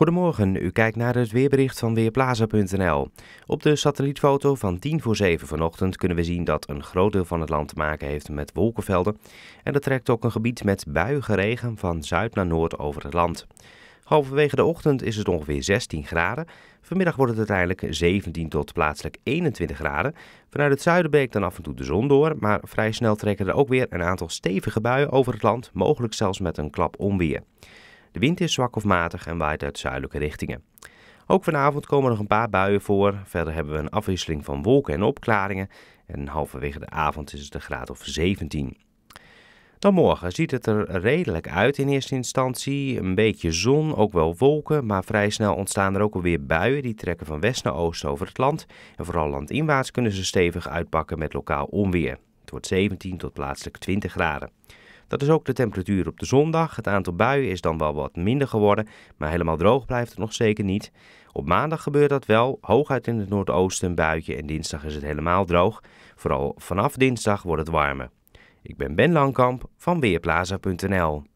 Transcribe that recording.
Goedemorgen, u kijkt naar het weerbericht van Weerplaza.nl. Op de satellietfoto van 10 voor 7 vanochtend kunnen we zien dat een groot deel van het land te maken heeft met wolkenvelden. En dat trekt ook een gebied met buige regen van zuid naar noord over het land. Halverwege de ochtend is het ongeveer 16 graden. Vanmiddag wordt het uiteindelijk 17 tot plaatselijk 21 graden. Vanuit het zuiden breekt dan af en toe de zon door, maar vrij snel trekken er ook weer een aantal stevige buien over het land, mogelijk zelfs met een klap onweer. De wind is zwak of matig en waait uit zuidelijke richtingen. Ook vanavond komen er nog een paar buien voor. Verder hebben we een afwisseling van wolken en opklaringen. En halverwege de avond is het een graad of 17. Dan morgen ziet het er redelijk uit in eerste instantie. Een beetje zon, ook wel wolken, maar vrij snel ontstaan er ook alweer buien. Die trekken van west naar oost over het land. En vooral landinwaarts kunnen ze stevig uitpakken met lokaal onweer. Het wordt 17 tot plaatselijk 20 graden. Dat is ook de temperatuur op de zondag. Het aantal buien is dan wel wat minder geworden, maar helemaal droog blijft het nog zeker niet. Op maandag gebeurt dat wel, hooguit in het noordoosten een buitje en dinsdag is het helemaal droog. Vooral vanaf dinsdag wordt het warmer. Ik ben Ben Langkamp van Weerplaza.nl.